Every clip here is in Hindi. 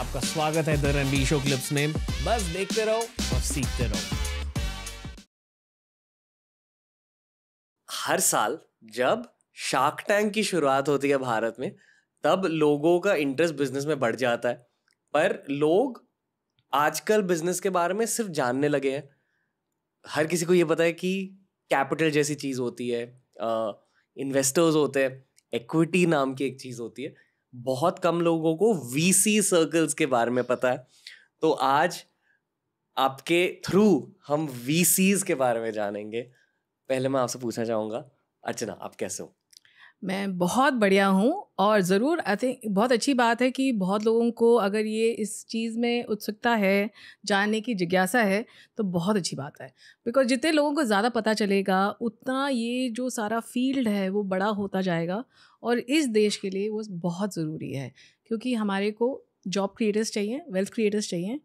आपका स्वागत है द रणबीर शो क्लिप्स में बस देखते रहो और सीखते रहो हर साल जब शार्क टैंक की शुरुआत होती है भारत में तब लोगों का इंटरेस्ट बिजनेस में बढ़ जाता है पर लोग आजकल बिजनेस के बारे में सिर्फ जानने लगे हैं हर किसी को ये पता है कि कैपिटल जैसी चीज़ होती है इन्वेस्टर्स होते हैं इक्विटी नाम की एक चीज़ होती है बहुत कम लोगों को वीसी सर्कल्स के बारे में पता है तो आज आपके थ्रू हम वीसीज के बारे में जानेंगे पहले मैं आपसे पूछना चाहूँगा अर्चना आप कैसे हो मैं बहुत बढ़िया हूँ और ज़रूर आई थिंक बहुत अच्छी बात है कि बहुत लोगों को अगर ये इस चीज़ में उत्सुकता है जानने की जिज्ञासा है तो बहुत अच्छी बात है बिकॉज जितने लोगों को ज़्यादा पता चलेगा उतना ये जो सारा फील्ड है वो बड़ा होता जाएगा और इस देश के लिए वो बहुत ज़रूरी है क्योंकि हमारे को जॉब क्रिएटर्स चाहिए वेल्थ क्रिएटर्स चाहिए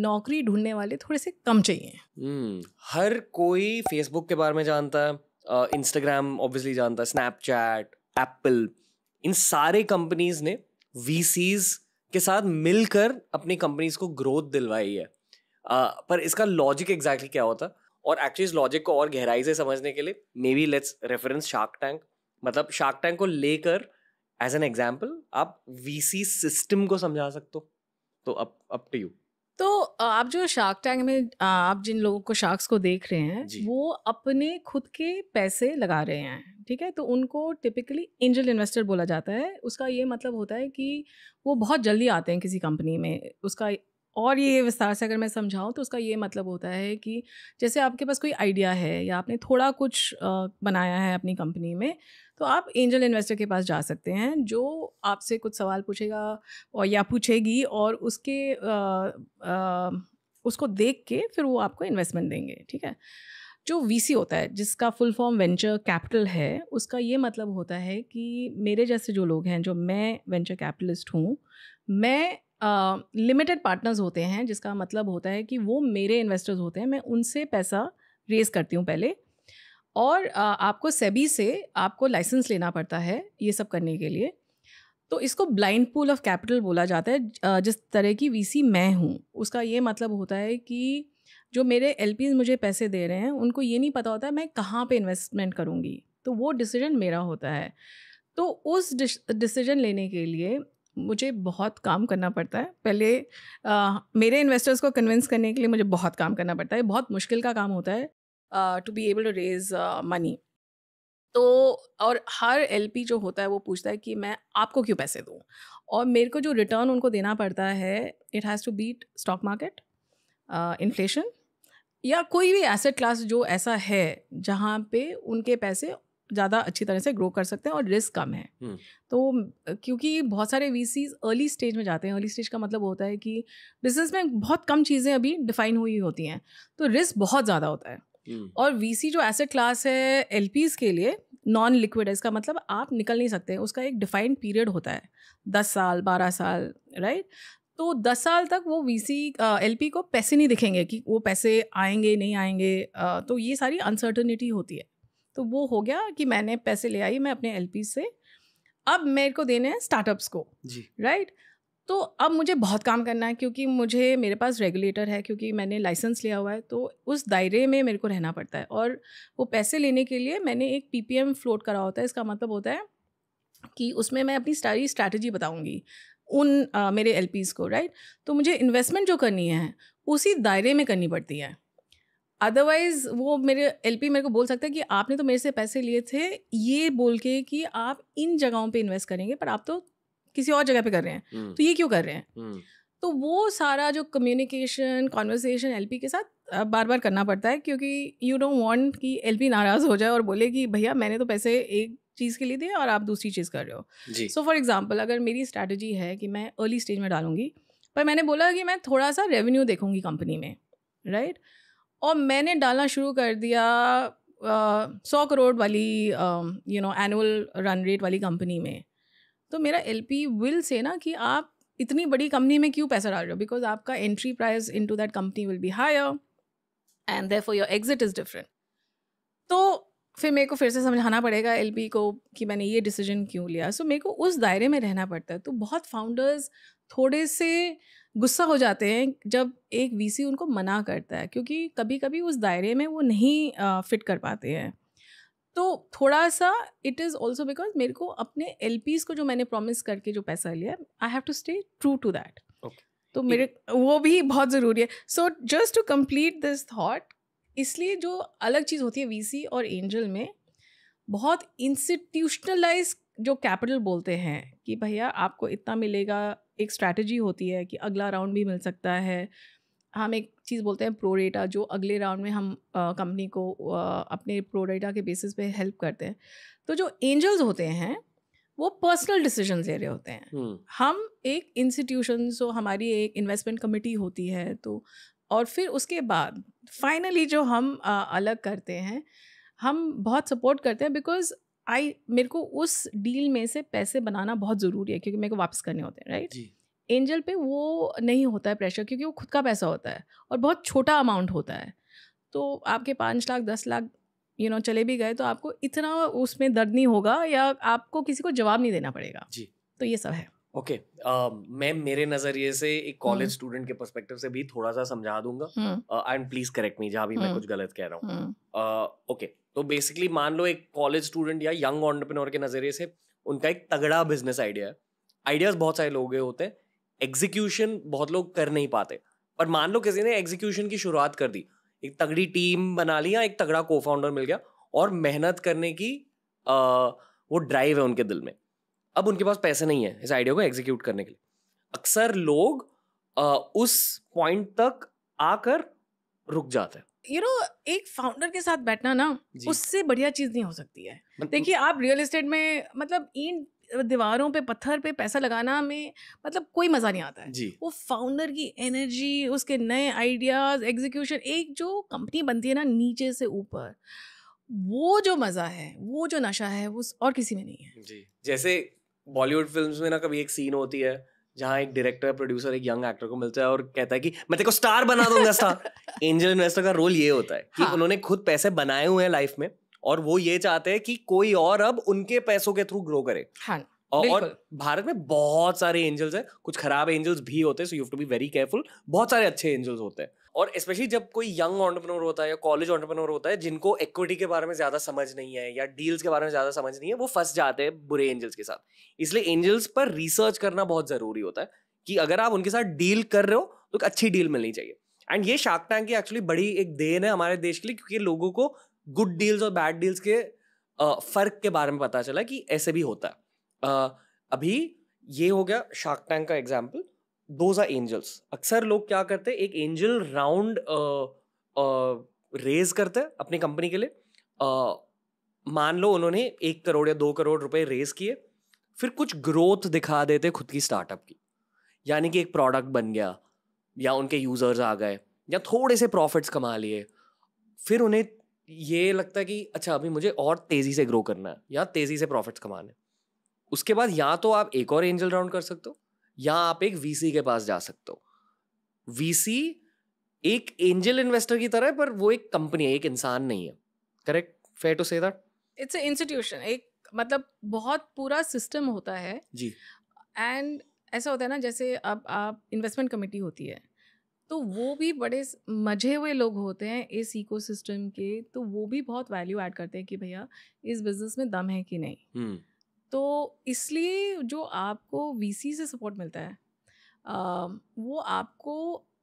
नौकरी ढूंढने वाले थोड़े से कम चाहिए हम्म, हर कोई फेसबुक के बारे में जानता है इंस्टाग्राम uh, ऑब्वियसली जानता है स्नैपचैट एप्पल इन सारे कंपनीज ने वी के साथ मिलकर अपनी कंपनीज को ग्रोथ दिलवाई है uh, पर इसका लॉजिक एग्जैक्टली क्या होता और एक्चुअली इस लॉजिक को और गहराई से समझने के लिए maybe let's reference Shark Tank मतलब शार्क टैंक को लेकर एज एन एग्जाम्पल आप वी सिस्टम को समझा सकते हो तो अप अप टू यू तो आप जो शार्क टैंक में आप जिन लोगों को शार्क्स को देख रहे हैं वो अपने खुद के पैसे लगा रहे हैं ठीक है तो उनको टिपिकली एंजल इन्वेस्टर बोला जाता है उसका ये मतलब होता है कि वो बहुत जल्दी आते हैं किसी कंपनी में उसका और ये विस्तार से अगर मैं समझाऊँ तो उसका ये मतलब होता है कि जैसे आपके पास कोई आइडिया है या आपने थोड़ा कुछ बनाया है अपनी कंपनी में तो आप एंजल इन्वेस्टर के पास जा सकते हैं जो आपसे कुछ सवाल पूछेगा और या पूछेगी और उसके आ, आ, उसको देख के फिर वो आपको इन्वेस्टमेंट देंगे ठीक है जो वीसी होता है जिसका फुल फॉर्म वेंचर कैपिटल है उसका ये मतलब होता है कि मेरे जैसे जो लोग हैं जो मैं वेंचर कैपिटलिस्ट हूँ मैं लिमिटेड uh, पार्टनर्स होते हैं जिसका मतलब होता है कि वो मेरे इन्वेस्टर्स होते हैं मैं उनसे पैसा रेज करती हूँ पहले और uh, आपको सेबी से आपको लाइसेंस लेना पड़ता है ये सब करने के लिए तो इसको ब्लाइंड पूल ऑफ कैपिटल बोला जाता है जिस तरह की वीसी मैं हूँ उसका ये मतलब होता है कि जो मेरे एल मुझे पैसे दे रहे हैं उनको ये नहीं पता होता मैं कहाँ पर इन्वेस्टमेंट करूँगी तो वो डिसीजन मेरा होता है तो उस डिसीजन लेने के लिए मुझे बहुत काम करना पड़ता है पहले आ, मेरे इन्वेस्टर्स को कन्विंस करने के लिए मुझे बहुत काम करना पड़ता है बहुत मुश्किल का काम होता है to be able to raise money तो और हर एल जो होता है वो पूछता है कि मैं आपको क्यों पैसे दूँ और मेरे को जो रिटर्न उनको देना पड़ता है it has to beat stock market inflation या कोई भी एसेट क्लास जो ऐसा है जहाँ पे उनके पैसे ज़्यादा अच्छी तरह से ग्रो कर सकते हैं और रिस्क कम है तो क्योंकि बहुत सारे वी अर्ली स्टेज में जाते हैं अर्ली स्टेज का मतलब होता है कि बिजनेस में बहुत कम चीज़ें अभी डिफाइन हुई होती हैं तो रिस्क बहुत ज़्यादा होता है और वी जो एसेट क्लास है एल के लिए नॉन लिक्विड है इसका मतलब आप निकल नहीं सकते उसका एक डिफाइंड पीरियड होता है दस साल बारह साल राइट तो दस साल तक वो वी सी एल पी को पैसे नहीं दिखेंगे कि वो पैसे आएंगे नहीं आएंगे आ, तो ये सारी अनसर्टनिटी होती है तो वो हो गया कि मैंने पैसे ले आई मैं अपने एल से अब मेरे को देने हैं स्टार्टअप्स को जी राइट तो अब मुझे बहुत काम करना है क्योंकि मुझे मेरे पास रेगुलेटर है क्योंकि मैंने लाइसेंस लिया हुआ है तो उस दायरे में मेरे को रहना पड़ता है और वो पैसे लेने के लिए मैंने एक पीपीएम फ्लोट करा होता है इसका मतलब होता है कि उसमें मैं अपनी सारी स्ट्रैटेजी बताऊंगी उन आ, मेरे एल को राइट तो मुझे इन्वेस्टमेंट जो करनी है उसी दायरे में करनी पड़ती है अदरवाइज वो मेरे पी मेरे को बोल सकता है कि आपने तो मेरे से पैसे लिए थे ये बोल के कि आप इन जगहों पे इन्वेस्ट करेंगे पर आप तो किसी और जगह पे कर रहे हैं hmm. तो ये क्यों कर रहे हैं hmm. तो वो सारा जो कम्युनिकेशन कॉन्वर्सेशन पी के साथ बार बार करना पड़ता है क्योंकि यू डोंट वांट कि पी नाराज़ हो जाए और बोले कि भैया मैंने तो पैसे एक चीज़ के लिए दिए और आप दूसरी चीज़ कर रहे हो सो फॉर एग्जाम्पल अगर मेरी स्ट्रैटेजी है कि मैं अर्ली स्टेज में डालूंगी पर मैंने बोला कि मैं थोड़ा सा रेवेन्यू देखूंगी कंपनी में राइट right? और मैंने डालना शुरू कर दिया सौ करोड़ वाली you know annual run rate वाली कंपनी में तो मेरा एल पी विल से ना कि आप इतनी बड़ी कंपनी में क्यों पैसा डाल रहे हो बिकॉज आपका entry price into that company will be higher and therefore your exit is different तो फिर मेरे को फिर से समझाना पड़ेगा एल पी को कि मैंने ये डिसीजन क्यों लिया सो so, मेरे को उस दायरे में रहना पड़ता है तो बहुत फाउंडर्स थोड़े से गुस्सा हो जाते हैं जब एक वीसी उनको मना करता है क्योंकि कभी कभी उस दायरे में वो नहीं आ, फिट कर पाते हैं तो थोड़ा सा इट इज़ ऑल्सो बिकॉज मेरे को अपने एल को जो मैंने प्रॉमिस करके जो पैसा लिया I have to stay true to that तो मेरे वो भी बहुत ज़रूरी है so just to complete this thought इसलिए जो अलग चीज़ होती है वीसी और एंजल में बहुत इंस्टीट्यूशनलाइज जो कैपिटल बोलते हैं कि भैया आपको इतना मिलेगा एक स्ट्रैटेजी होती है कि अगला राउंड भी मिल सकता है हम एक चीज़ बोलते हैं प्रोडेटा जो अगले राउंड में हम कंपनी को आ, अपने प्रोडेटा के बेसिस पे हेल्प करते हैं तो जो एंजल्स होते हैं वो पर्सनल डिसीजन ले रहे होते हैं hmm. हम एक इंस्टीट्यूशन सो हमारी एक इन्वेस्टमेंट कमिटी होती है तो और फिर उसके बाद फाइनली जो हम आ, अलग करते हैं हम बहुत सपोर्ट करते हैं बिकॉज आई मेरे को उस डील में से पैसे बनाना बहुत ज़रूरी है क्योंकि मेरे को वापस करने होते हैं राइट एंजल पे वो नहीं होता है प्रेशर क्योंकि वो खुद का पैसा होता है और बहुत छोटा अमाउंट होता है तो आपके पाँच लाख दस लाख यू नो चले भी गए तो आपको इतना उसमें दर्द नहीं होगा या आपको किसी को जवाब नहीं देना पड़ेगा जी तो ये सब है ओके okay, uh, मैं मेरे नजरिए से एक कॉलेज हम्म। स्टूडेंट के परस्पेक्टिव से भी थोड़ा सा समझा दूंगा एंड प्लीज करेक्ट मी जहाँ भी मैं हम्म। कुछ गलत कह रहा हूँ हम्म। ओके uh, okay, तो बेसिकली मान लो एक कॉलेज स्टूडेंट या यंग ऑन्टरप्रिनोर के नजरिए से उनका एक तगड़ा बिजनेस आइडिया है आइडियाज बहुत सारे लोग होते हैं एग्जीक्यूशन बहुत लोग कर नहीं पाते पर मान लो किसी ने एग्जीक्यूशन की शुरुआत कर दी एक तगड़ी टीम बना ली या एक तगड़ा को फाउंडर मिल गया और मेहनत करने की आ, वो ड्राइव है उनके दिल में अब उनके पास पैसे नहीं है इस आइडिया को एग्जीक्यूट करने के लिए अक्सर लोग आ, उस पॉइंट तक आकर रुक जाते हैं यू नो एक फाउंडर के साथ बैठना ना उससे बढ़िया चीज़ नहीं हो सकती है देखिए आप रियल एस्टेट में मतलब इन दीवारों पे पत्थर पे पैसा लगाना में मतलब कोई मज़ा नहीं आता है जी. वो फाउंडर की एनर्जी उसके नए आइडियाज़ एग्जीक्यूशन एक जो कंपनी बनती है ना नीचे से ऊपर वो जो मज़ा है वो जो नशा है वो और किसी में नहीं है जी जैसे बॉलीवुड फिल्म में ना कभी एक सीन होती है जहाँ एक डायरेक्टर प्रोड्यूसर एक यंग एक्टर को मिलता है और कहता है कि मैं तेरे को स्टार बना दूंगा स्टार एंजल इन्वेस्टर का रोल ये होता है कि हाँ. उन्होंने खुद पैसे बनाए हुए हैं लाइफ में और वो ये चाहते हैं कि कोई और अब उनके पैसों के थ्रू ग्रो करे हाँ. और भारत में बहुत सारे एंजल्स हैं कुछ खराब एंजल्स भी होते हैं so you have to be very careful बहुत सारे अच्छे एंजल्स होते हैं और स्पेशली जब कोई यंग ऑन्टरप्रनोर होता है या कॉलेज ऑन्टरप्रनोर होता है जिनको इक्विटी के बारे में ज़्यादा समझ नहीं है या डील्स के बारे में ज़्यादा समझ नहीं है वो फंस जाते हैं बुरे एंजल्स के साथ इसलिए एंजल्स पर रिसर्च करना बहुत ज़रूरी होता है कि अगर आप उनके साथ डील कर रहे हो तो एक अच्छी डील मिलनी चाहिए एंड ये शार्क टैंक की एक्चुअली बड़ी एक देन है हमारे देश के लिए क्योंकि लोगों को गुड डील्स और बैड डील्स के फ़र्क के बारे में पता चला कि ऐसे भी होता है अभी ये हो गया शार्क टैंक का एग्जाम्पल दोज आर एंजल्स अक्सर लोग क्या करते हैं एक एंजल राउंड रेज करते हैं अपनी कंपनी के लिए uh, मान लो उन्होंने एक करोड़ या दो करोड़ रुपए रेज किए फिर कुछ ग्रोथ दिखा देते खुद की स्टार्टअप की यानी कि एक प्रोडक्ट बन गया या उनके यूज़र्स आ गए या थोड़े से प्रॉफिट्स कमा लिए फिर उन्हें ये लगता है कि अच्छा अभी मुझे और तेज़ी से ग्रो करना है या तेज़ी से प्रॉफिट्स कमाने उसके बाद या तो आप एक और एंजल राउंड कर सकते हो या आप एक वीसी के पास जा सकते हो वीसी एक एंजल इन्वेस्टर की तरह है पर वो एक कंपनी है एक इंसान नहीं है correct fair to say that it's a institution एक मतलब बहुत पूरा सिस्टम होता है जी एंड ऐसा होता है ना जैसे अब आप इन्वेस्टमेंट कमेटी होती है तो वो भी बड़े मजे हुए लोग होते हैं इस इकोसिस्टम के तो वो भी बहुत वैल्यू ऐड करते हैं कि भैया इस बिजनेस में दम है कि नहीं hmm. तो इसलिए जो आपको वीसी से सपोर्ट मिलता है वो आपको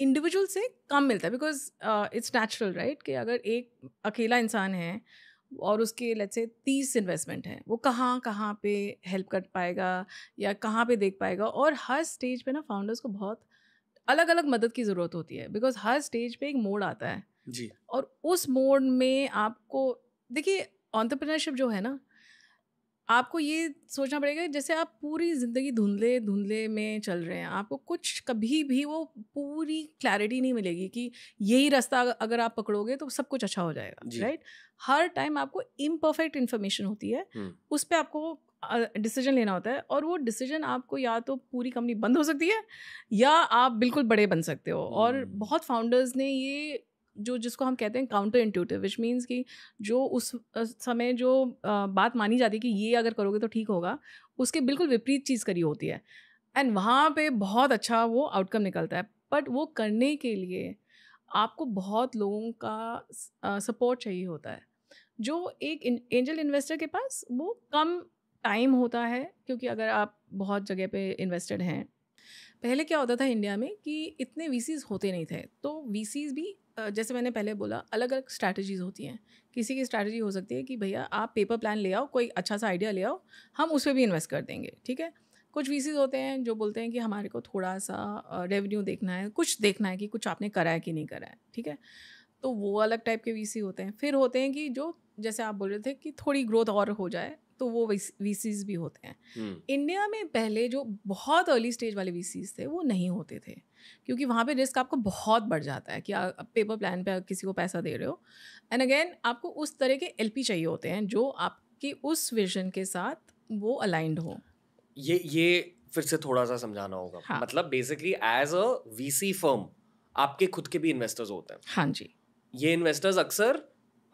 इंडिविजुअल से कम मिलता है बिकॉज इट्स नेचुरल राइट कि अगर एक अकेला इंसान है और उसके लेट्स से तीस इन्वेस्टमेंट हैं वो कहाँ कहाँ पे हेल्प कर पाएगा या कहाँ पे देख पाएगा और हर स्टेज पे ना फाउंडर्स को बहुत अलग अलग मदद की ज़रूरत होती है बिकॉज हर स्टेज पे एक मोड आता है जी और उस मोड में आपको देखिए ऑन्टरप्रिनरशिप जो है ना आपको ये सोचना पड़ेगा जैसे आप पूरी ज़िंदगी धुंधले धुंधले में चल रहे हैं आपको कुछ कभी भी वो पूरी क्लैरिटी नहीं मिलेगी कि यही रास्ता अगर आप पकड़ोगे तो सब कुछ अच्छा हो जाएगा राइट हर टाइम आपको इम्परफेक्ट इन्फॉर्मेशन होती है उस पर आपको डिसीजन लेना होता है और वो डिसीजन आपको या तो पूरी कंपनी बंद हो सकती है या आप बिल्कुल बड़े बन सकते हो और बहुत फाउंडर्स ने ये जो जिसको हम कहते हैं काउंटर इंट्यूटिव विच मीन्स कि जो उस समय जो बात मानी जाती है कि ये अगर करोगे तो ठीक होगा उसके बिल्कुल विपरीत चीज़ करी होती है एंड वहाँ पे बहुत अच्छा वो आउटकम निकलता है बट वो करने के लिए आपको बहुत लोगों का सपोर्ट चाहिए होता है जो एक एंजल इन्वेस्टर के पास वो कम टाइम होता है क्योंकि अगर आप बहुत जगह पे इन्वेस्टेड हैं पहले क्या होता था इंडिया में कि इतने वीसीज होते नहीं थे तो वीसीज भी जैसे मैंने पहले बोला अलग अलग स्ट्रैटेजीज़ होती हैं किसी की स्ट्रैटेजी हो सकती है कि भैया आप पेपर प्लान ले आओ कोई अच्छा सा आइडिया ले आओ हम उस पर भी इन्वेस्ट कर देंगे ठीक है कुछ वीसीज होते हैं जो बोलते हैं कि हमारे को थोड़ा सा रेवेन्यू देखना है कुछ देखना है कि कुछ आपने करा है कि नहीं करा है ठीक है तो वो अलग टाइप के वीसी होते हैं फिर होते हैं कि जो जैसे आप बोल रहे थे कि थोड़ी ग्रोथ और हो जाए तो वो सीज भी होते हैं इंडिया हम्म। में पहले जो बहुत अर्ली स्टेज वाले वीसीज थे वो नहीं होते थे क्योंकि वहाँ पे रिस्क आपको बहुत बढ़ जाता है कि आप पेपर प्लान पे किसी को पैसा दे रहे हो एंड अगेन आपको उस तरह के एल चाहिए होते हैं जो आपके उस विजन के साथ वो अलाइंड हो ये ये फिर से थोड़ा सा समझाना होगा हाँ. मतलब basically as a VC firm आपके खुद के भी इन्वेस्टर्स होते हैं हाँ जी ये इन्वेस्टर्स अक्सर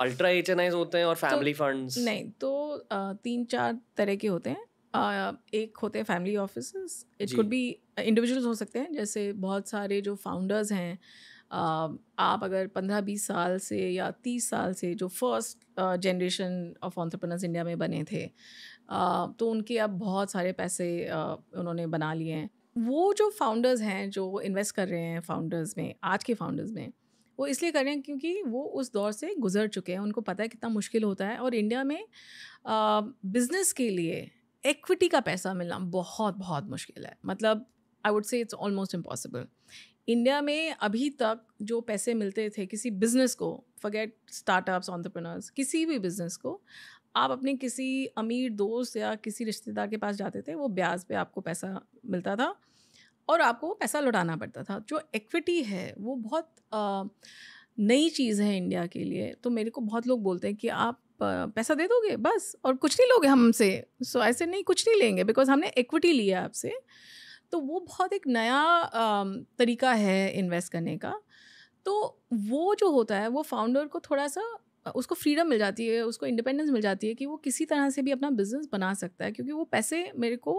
अल्ट्रा एच होते हैं और फैमिली तो, फंड्स नहीं तो आ, तीन चार तरह के होते हैं आ, एक होते हैं family office it could be individuals हो सकते हैं जैसे बहुत सारे जो फाउंडर्स हैं आप अगर पंद्रह बीस साल से या तीस साल से जो first generation of entrepreneurs India में बने थे तो उनके अब बहुत सारे पैसे उन्होंने बना लिए हैं वो जो फाउंडर्स हैं जो इन्वेस्ट कर रहे हैं फाउंडर्स में आज के फाउंडर्स में वो इसलिए कर रहे हैं क्योंकि वो उस दौर से गुजर चुके हैं उनको पता है कितना मुश्किल होता है और इंडिया में बिज़नेस के लिए एक्विटी का पैसा मिलना बहुत बहुत मुश्किल है मतलब I would say it's almost impossible India में अभी तक जो पैसे मिलते थे किसी बिज़नेस को फगेट स्टार्टअप्स ऑन्टरप्रनर्स किसी भी बिज़नेस को आप अपने किसी अमीर दोस्त या किसी रिश्तेदार के पास जाते थे वो ब्याज पे आपको पैसा मिलता था और आपको पैसा लौटाना पड़ता था जो एक्विटी है वो बहुत नई चीज़ है इंडिया के लिए तो मेरे को बहुत लोग बोलते हैं कि आप पैसा दे दोगे बस और कुछ नहीं लोगे हमसे सो so, ऐसे नहीं कुछ नहीं लेंगे बिकॉज हमने एक्विटी लिया आपसे तो वो बहुत एक नया तरीका है इन्वेस्ट करने का तो वो जो होता है वो फाउंडर को थोड़ा सा उसको फ्रीडम मिल जाती है उसको इंडिपेंडेंस मिल जाती है कि वो किसी तरह से भी अपना बिजनेस बना सकता है क्योंकि वो पैसे मेरे को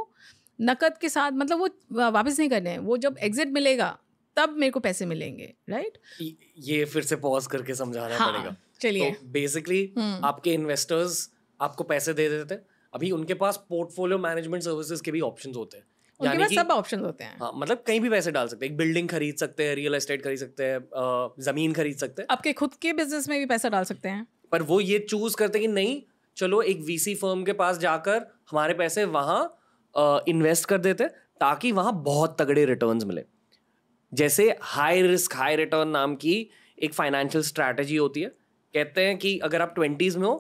नकद के साथ मतलब वो वापस नहीं करने हैं वो जब एग्जिट मिलेगा तब मेरे को पैसे मिलेंगे राइट ये फिर से पॉज करके समझाना हाँ, पड़ेगा चलिए तो बेसिकली हम्म। आपके इन्वेस्टर्स आपको पैसे दे देते हैं अभी उनके पास पोर्टफोलियो मैनेजमेंट सर्विसेज के भी ऑप्शंस होते हैं उनके पास सब ऑप्शंस होते हैं हाँ, मतलब कहीं भी पैसे डाल सकते हैं एक बिल्डिंग खरीद सकते हैं रियल एस्टेट खरीद सकते हैं जमीन खरीद सकते हैं आपके खुद के बिजनेस में भी पैसा डाल सकते हैं पर वो ये चूज करते कि नहीं चलो एक वीसी फर्म के पास जाकर हमारे पैसे वहाँ इन्वेस्ट कर देते ताकि वहां बहुत तगड़े रिटर्न्स मिले जैसे हाई रिस्क हाई रिटर्न नाम की एक फाइनेंशियल स्ट्रैटेजी होती है कहते हैं कि अगर आप ट्वेंटीज़ में हो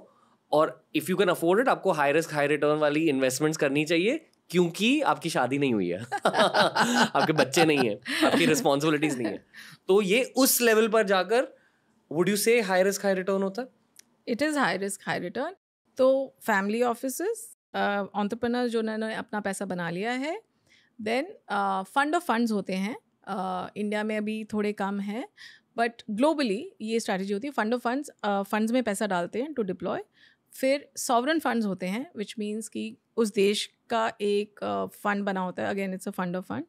और if you can afford it आपको हाई रिस्क हाई रिटर्न वाली इन्वेस्टमेंट्स करनी चाहिए क्योंकि आपकी शादी नहीं हुई है आपके बच्चे नहीं है आपकी रिस्पॉन्सिबिलिटीज नहीं है तो ये उस लेवल पर जाकर would you say high risk high return होता है it is high risk high return तो फैमिली ऑफिस ऑन्टरप्रनर uh, जो उन्होंने अपना पैसा बना लिया है देन फंड ऑफ फंड्स होते हैं इंडिया uh, में अभी थोड़े कम हैं बट ग्लोबली ये स्ट्रैटेजी होती है फंड ऑफ फंड्स फंड्स में पैसा डालते हैं टू डिप्लॉय फिर सॉवरन फंड्स होते हैं विच मीन्स कि उस देश का एक फ़ंड uh, बना होता है again it's a fund of fund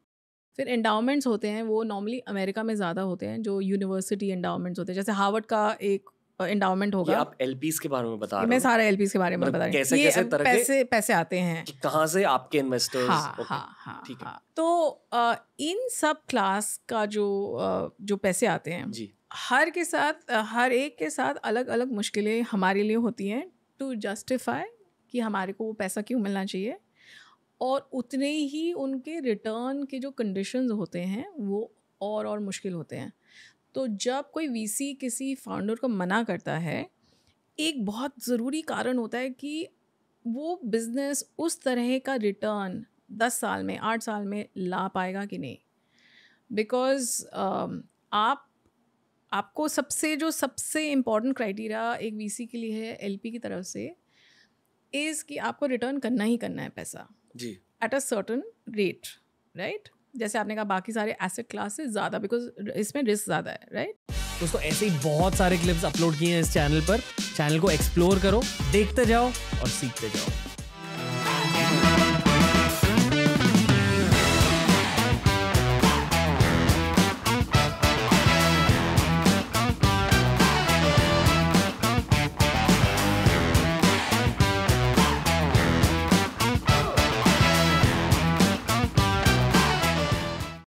फिर एंडाउमेंट्स होते हैं वो नॉर्मली अमेरिका में ज़्यादा होते हैं जो यूनिवर्सिटी एंडाउमेंट्स होते हैं जैसे हार्वर्ड का एक इंडाउमेंट होगा आप एलपीस के बारे में बता रहे मैं सारे एलपीस के बारे में मतलब बता रही कैसे कैसे तरह पैसे पैसे आते हैं कहाँ से आपके इन्वेस्टर्स हाँ हाँ हाँ ठीक है हाँ। तो इन सब क्लास का जो जो पैसे आते हैं जी हर के साथ हर एक के साथ अलग अलग मुश्किलें हमारे लिए होती हैं टू जस्टिफाई कि हमारे को वो पैसा क्यों मिलना चाहिए और उतने ही उनके रिटर्न के जो कंडीशंस होते हैं वो और और मुश्किल होते हैं तो जब कोई वीसी किसी फाउंडर को मना करता है एक बहुत ज़रूरी कारण होता है कि वो बिज़नेस उस तरह का रिटर्न दस साल में आठ साल में ला पाएगा कि नहीं बिकॉज uh, um, आप आपको सबसे जो सबसे इम्पॉर्टेंट क्राइटेरिया एक वीसी के लिए है एलपी की तरफ से इज़ कि आपको रिटर्न करना ही करना है पैसा जी at a certain rate right जैसे आपने कहा बाकी सारे एसेट क्लास से ज़्यादा बिकॉज इसमें रिस्क ज़्यादा है राइट दोस्तों ऐसे ही बहुत सारे क्लिप्स अपलोड किए हैं इस चैनल पर चैनल को एक्सप्लोर करो देखते जाओ और सीखते जाओ